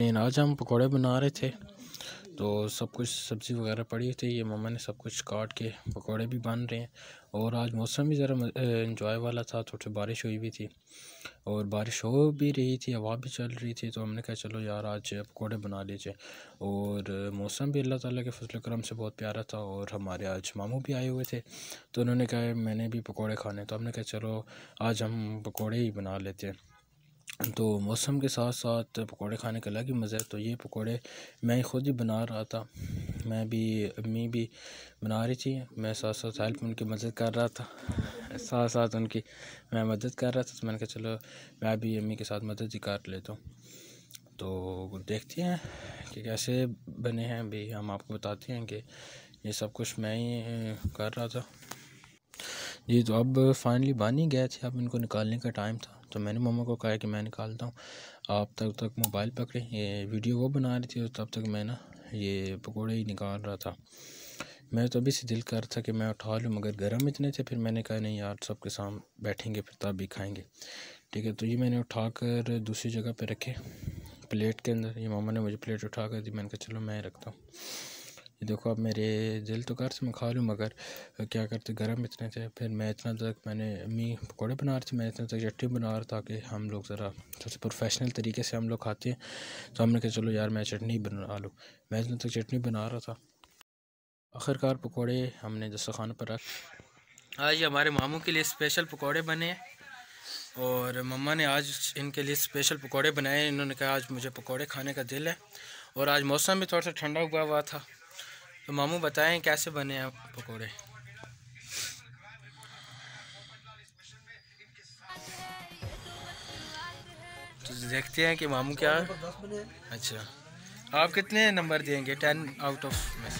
लेकिन आज हम पकौड़े बना रहे थे तो सब कुछ सब्ज़ी वगैरह पड़ी थी ये मम्मा ने सब कुछ काट के पकौड़े भी बन रहे हैं और आज मौसम भी ज़रा इन्जॉय वाला था थोड़ी बारिश हुई भी थी और बारिश हो भी रही थी हवा भी चल रही थी तो हमने कहा चलो यार आज पकौड़े बना लीजिए और मौसम भी अल्लाह ताला के फसल करम से बहुत प्यारा था और हमारे आज मामू भी आए हुए थे तो उन्होंने कहा मैंने भी पकौड़े खाने तो हमने कहा चलो आज हम पकौड़े ही बना लेते हैं तो मौसम के साथ साथ पकौड़े खाने का अलग ही मज़ा है तो ये पकौड़े मैं ही ख़ुद ही बना रहा था मैं भी अम्मी भी बना रही थी मैं साथ साथ हेल्प उनकी मदद कर रहा था साथ साथ उनकी मैं मदद कर रहा था तो मैंने कहा चलो मैं भी अम्मी के साथ मदद ही कर लेता हूँ तो देखते हैं कि कैसे बने हैं भी हम आपको बताते हैं कि ये सब कुछ मैं ही कर रहा था जी तो अब फाइनली बन ही गए थे अब इनको निकालने का टाइम था तो मैंने मम्मा को कहा कि मैं निकालता हूँ आप तब तक, तक मोबाइल पकड़े ये वीडियो वो बना रही थी और तब तक मैं ना ये पकौड़े ही निकाल रहा था मैं तो अभी से दिल कर था कि मैं उठा लूँ मगर गर्म इतने थे फिर मैंने कहा नहीं यार सबके सामने बैठेंगे फिर तब भी खाएँगे ठीक है तो ये मैंने उठा कर दूसरी जगह पर रखे प्लेट के अंदर ये मामा ने मुझे प्लेट उठा कर दी मैंने कहा चलो मैं रखता हूँ ये देखो अब मेरे दिल तो घर से मैं खा लूँ मगर क्या करते गर्म इतने थे फिर मैं इतना तक मैंने अम्मी पकौड़े बना रही थी मैं इतना तक चटनी बना रहा था कि हम लोग ज़रा सबसे प्रोफेशनल तरीके से हम लोग खाते हैं तो हमने कहा चलो यार मैं चटनी बना लूँ मैं इतना तक चटनी बना रहा था आखिरकार पकौड़े हमने दस्तखान पर रख आज हमारे मामों के लिए स्पेशल पकौड़े बने हैं और मम्मा ने आज इनके लिए स्पेशल पकौड़े बनाए इन्होंने कहा आज मुझे पकौड़े खाने का दिल है और आज मौसम भी थोड़ा सा ठंडा हुआ हुआ था तो मामू बताएं कैसे बने आप पकोड़े तो देखते हैं कि मामू क्या अच्छा आप कितने नंबर देंगे टेन आउट ऑफ में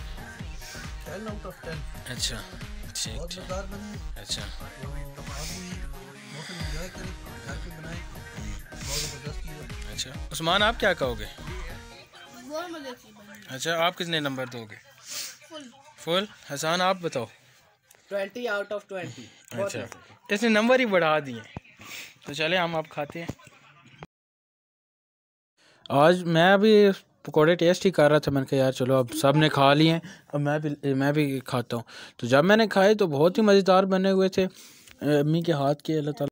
टेन अच्छा ठीक ठीक अच्छा अच्छा उस्मान आप क्या कहोगे अच्छा आप कितने नंबर दोगे फुल हसान आप बताओ ट्वेंटी आउट ऑफ ट्वेंटी अच्छा इसने नंबर ही बढ़ा दिए तो चले हम आप खाते हैं आज मैं अभी पकौड़े टेस्ट ही कर रहा था मैंने कहा यार चलो अब सब ने खा लिए अब मैं भी मैं भी खाता हूँ तो जब मैंने खाए तो बहुत ही मज़ेदार बने हुए थे अम्मी के हाथ के अल्लाह